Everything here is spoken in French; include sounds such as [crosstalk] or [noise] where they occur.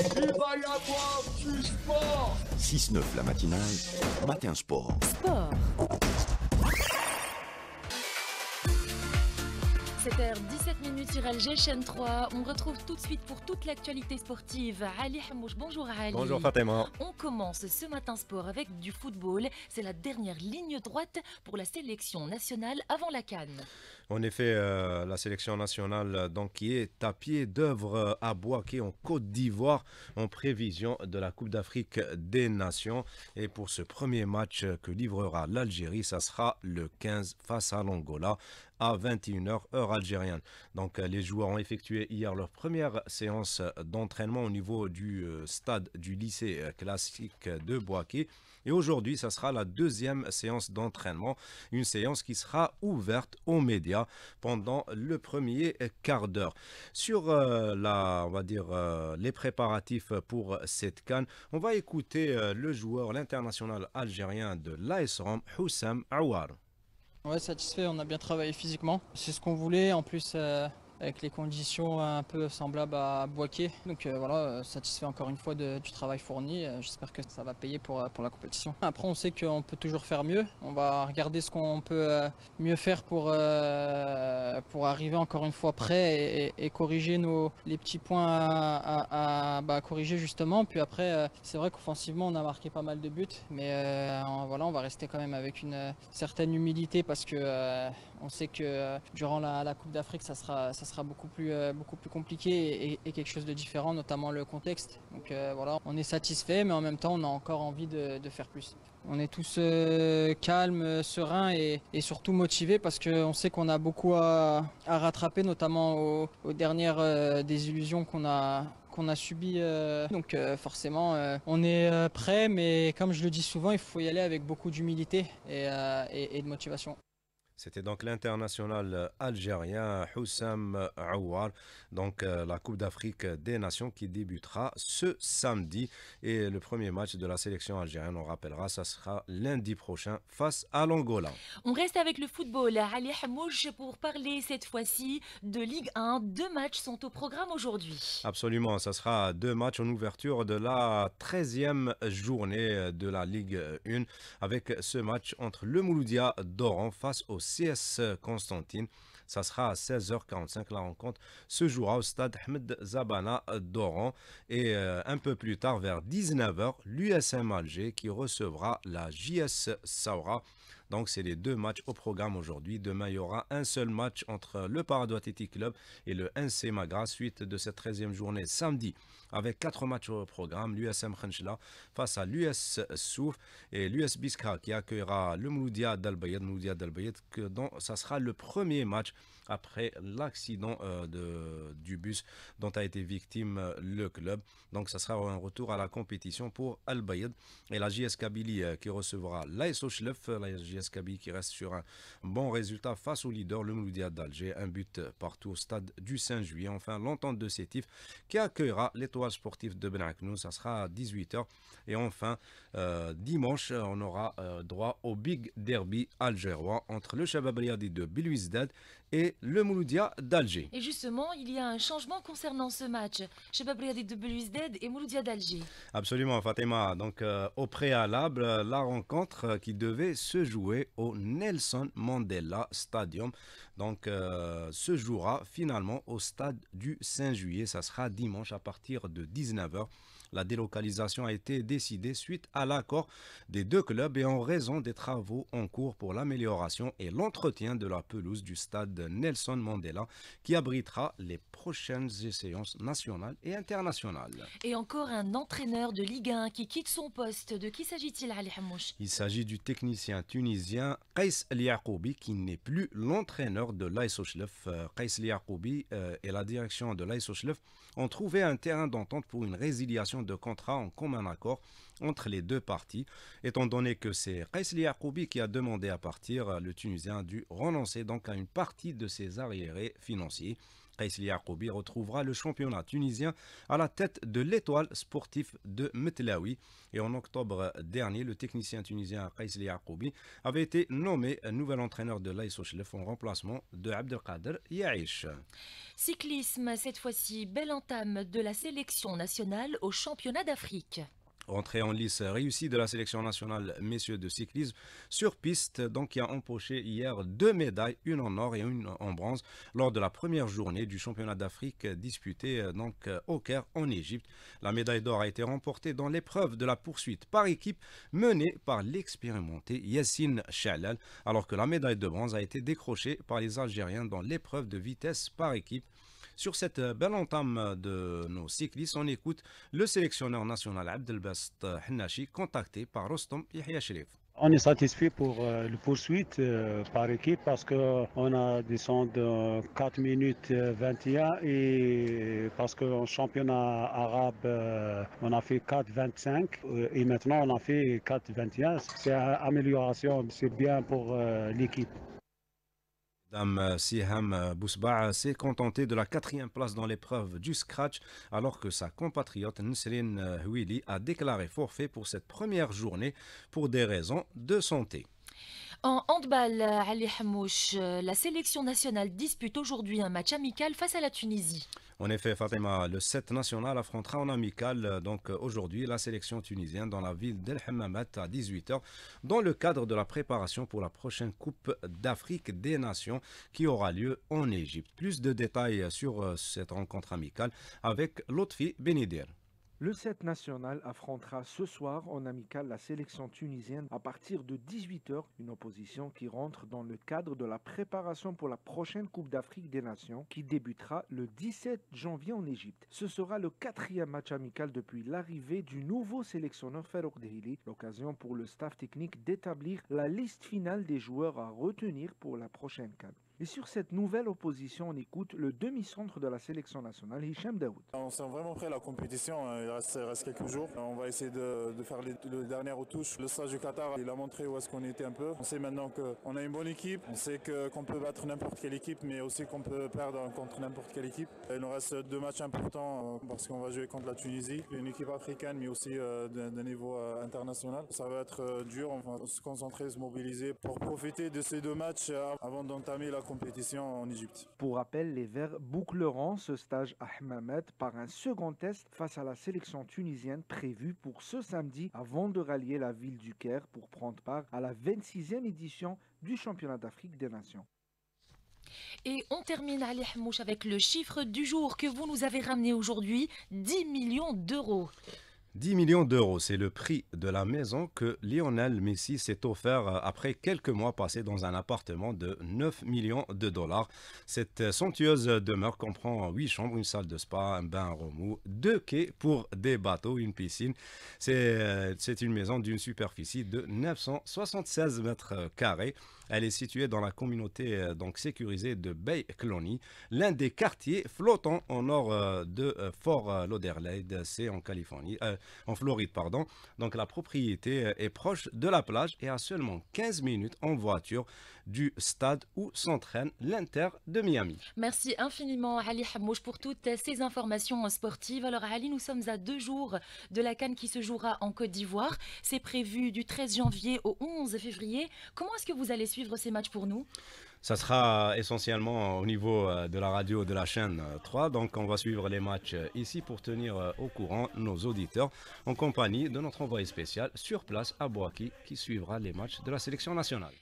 Il va y avoir du sport 6-9 la matinale, matin sport. Sport 7h17 minutes sur Alger, chaîne 3. On retrouve tout de suite pour toute l'actualité sportive Ali Hamouch, Bonjour Ali. Bonjour Fatima. On commence ce matin sport avec du football. C'est la dernière ligne droite pour la sélection nationale avant la Cannes. En effet, euh, la sélection nationale euh, donc, qui est à pied d'œuvre euh, à Boaké en Côte d'Ivoire en prévision de la Coupe d'Afrique des Nations. Et pour ce premier match que livrera l'Algérie, ça sera le 15 face à l'Angola à 21h heure algérienne. Donc les joueurs ont effectué hier leur première séance d'entraînement au niveau du stade du lycée classique de Boaké. Et aujourd'hui, ça sera la deuxième séance d'entraînement, une séance qui sera ouverte aux médias pendant le premier quart d'heure. Sur euh, la, on va dire, euh, les préparatifs pour cette canne, on va écouter euh, le joueur, l'international algérien de l'AS Rom, Houssam Aouar. Ouais, satisfait, on a bien travaillé physiquement. C'est ce qu'on voulait. En plus, avec les conditions un peu semblables à Boisquet. Donc euh, voilà, euh, satisfait encore une fois du travail fourni. Euh, j'espère que ça va payer pour, pour la compétition. [laughs] Après, on sait qu'on peut toujours faire mieux. On va regarder ce qu'on peut mieux faire pour, pour arriver encore une fois prêt et, corriger nos, les petits points à, bah, corriger justement. Puis après, c'est vrai qu'offensivement, on a marqué pas mal de buts, mais voilà, on va rester quand même avec une certaine humilité parce que on sait que durant la, Coupe d'Afrique, ça sera, sera beaucoup plus, euh, beaucoup plus compliqué et, quelque chose de différent, notamment le contexte. Donc euh, voilà, on est satisfait, mais en même temps, on a encore envie de, faire plus. On est tous euh, calmes, sereins et, surtout motivés parce qu'on sait qu'on a beaucoup à, rattraper, notamment aux, dernières désillusions qu'on a qu'on a subies. donc forcément on est prêt mais comme je le dis souvent il faut y aller avec beaucoup d'humilité et de motivation. C'était donc l'international algérien Houssam Aouar, donc euh, la Coupe d'Afrique des Nations qui débutera ce samedi. Et le premier match de la sélection algérienne, on rappellera, ça sera lundi prochain face à l'Angola. On reste avec le football. Ali Hamouj pour parler cette fois-ci de Ligue 1. Deux matchs sont au programme aujourd'hui. Absolument, ça sera deux matchs en ouverture de la 13e journée de la Ligue 1 avec ce match entre le Mouloudia d'Oran face au CS euh, Constantine. Ça sera à 16h45. La rencontre se jouera au stade Ahmed Zabana euh, d'Oran. Et euh, un peu plus tard, vers 19h, l'USM Alger qui recevra la JS Saoura. Donc, c'est les deux matchs au programme aujourd'hui. Demain, il y aura un seul match entre le Parado Athletic Club et le NC Magra, suite de cette 13e journée samedi avec quatre matchs au programme, l'USM Khenchla face à l'US Souf et l'US Biskra qui accueillera le Mouloudia d'Albayed, Mouloudia d'Albayed dont ça sera le premier match après l'accident euh, de du bus dont a été victime euh, le club. Donc ça sera un retour à la compétition pour Albayed et la JS Kabylie euh, qui recevra l'ASO la JS Kabylie qui reste sur un bon résultat face au leader le Mouloudia d'Alger, un but partout au stade du 5 juillet. Enfin l'entente de Sétif qui accueillera les sportif de de Benaknou. Ça sera à 18h. Et enfin, euh, dimanche, on aura euh, droit au Big Derby algérois entre le Shababriadi de Bilouizdad et le Mouloudia d'Alger. Et justement, il y a un changement concernant ce match. Chabab de Bilouizdad et Mouloudia d'Alger. Absolument, Fatima. Donc, euh, au préalable, la rencontre qui devait se jouer au Nelson Mandela Stadium. Donc, se jouera finalement au stade du 5 juillet. Ça sera dimanche à partir de 19h la délocalisation a été décidée suite à l'accord des deux clubs et en raison des travaux en cours pour l'amélioration et l'entretien de la pelouse du stade Nelson Mandela qui abritera les prochaines séances nationales et internationales. Et encore un entraîneur de Ligue 1 qui quitte son poste. De qui s'agit-il, Ali Hamouch Il s'agit du technicien tunisien Qais Liakoubi qui n'est plus l'entraîneur de l'ASOCHLEF. Qais euh, Liakoubi euh, et la direction de l'ASOCHLEF ont trouvé un terrain d'entente pour une résiliation de contrat en commun accord entre les deux parties, étant donné que c'est Qaisli Yacoubi qui a demandé à partir le Tunisien a dû renoncer donc à une partie de ses arriérés financiers. Qais Yaqoubi retrouvera le championnat tunisien à la tête de l'étoile sportive de Metlaoui. Et en octobre dernier, le technicien tunisien Qais Yaqoubi avait été nommé nouvel entraîneur de l'ISO-CHLEF en remplacement de Abdelkader Yaïch. Cyclisme, cette fois-ci, belle entame de la sélection nationale au championnat d'Afrique entrée en lice réussie de la sélection nationale messieurs de cyclisme sur piste, donc qui a empoché hier deux médailles, une en or et une en bronze, lors de la première journée du championnat d'Afrique disputé euh, donc euh, au Caire en Égypte. La médaille d'or a été remportée dans l'épreuve de la poursuite par équipe menée par l'expérimenté Yassine Chalal, alors que la médaille de bronze a été décrochée par les Algériens dans l'épreuve de vitesse par équipe. Sur cette euh, belle entame de nos cyclistes, on écoute le sélectionneur national Abdelbast Hennachi, contacté par Rostom Yahya On est satisfait pour euh, la poursuite euh, par équipe parce qu'on a descendu 4 minutes 21 et parce qu'en championnat arabe, on a fait 4 25 et maintenant on a fait 4 21. C'est amélioration, c'est bien pour l'équipe. Madame euh, Siham euh, Bousba euh, s'est contentée de la quatrième place dans l'épreuve du scratch, alors que sa compatriote Nusrin Houili a déclaré forfait pour cette première journée pour des raisons de santé. En handball, Ali Hamouche, la sélection nationale dispute aujourd'hui un match amical face à la Tunisie. En effet, Fatima, le 7 national affrontera en amical euh, donc euh, aujourd'hui la sélection tunisienne dans la ville d'El Hammamat à 18h dans le cadre de la préparation pour la prochaine Coupe d'Afrique des Nations qui aura lieu en Égypte. Plus de détails sur euh, cette rencontre amicale avec Lotfi Benidir. Le 7 national affrontera ce soir en amical la sélection tunisienne à partir de 18h, une opposition qui rentre dans le cadre de la préparation pour la prochaine Coupe d'Afrique des Nations qui débutera le 17 janvier en Égypte. Ce sera le quatrième match amical depuis l'arrivée du nouveau sélectionneur Farouk Dehili, l'occasion pour le staff technique d'établir la liste finale des joueurs à retenir pour la prochaine CAN. Et sur cette nouvelle opposition, on écoute le demi-centre de la sélection nationale, Hicham Daoud. On sent vraiment prêt à la compétition, hein. il reste, quelques jours. On va essayer de, faire les, dernières retouches. Le stage du Qatar, il a montré où est-ce qu'on était un peu. On sait maintenant qu'on a une bonne équipe, on sait qu'on peut battre n'importe quelle équipe, mais aussi qu'on peut perdre contre n'importe quelle équipe. Il nous reste deux matchs importants euh, parce qu'on va jouer contre la Tunisie, une équipe africaine, mais aussi euh, d'un niveau euh, international. Ça va être dur, on va se concentrer, se mobiliser pour profiter de ces deux matchs avant d'entamer la compétition en Égypte. Pour rappel, les Verts boucleront ce stage à Hammamet par un second test face à la sélection tunisienne prévue pour ce samedi avant de rallier la ville du Caire pour prendre part à la 26e édition du championnat d'Afrique des Nations. Et on termine Ali Hamouche avec le chiffre du jour que vous nous avez ramené aujourd'hui, 10 millions d'euros. 10 millions d'euros, c'est le prix de la maison que Lionel Messi s'est offert euh, après quelques mois passés dans un appartement de 9 millions de dollars. Cette somptueuse demeure comprend 8 chambres, une salle de spa, un bain à remous, deux quais pour des bateaux, une piscine. C'est euh, une maison d'une superficie de 976 mètres carrés. Elle est située dans la communauté euh, donc sécurisée de Bay Cloney, l'un des quartiers flottants au nord de Fort Lauderdale, c'est en Californie en Floride, pardon. Donc la propriété euh, est proche de la plage et à seulement 15 minutes en voiture du stade où s'entraîne l'Inter de Miami. Merci infiniment Ali Hamouche pour toutes ces informations sportives. Alors Ali, nous sommes à deux jours de la Cannes qui se jouera en Côte d'Ivoire. C'est prévu du 13 janvier au 11 février. Comment est-ce que vous allez suivre ces matchs pour nous ça sera essentiellement au niveau euh, de la radio de la chaîne 3. Euh, Donc on va suivre les matchs euh, ici pour tenir au courant nos auditeurs en compagnie de notre envoyé spécial sur place à Boaki qui suivra les matchs de la sélection nationale.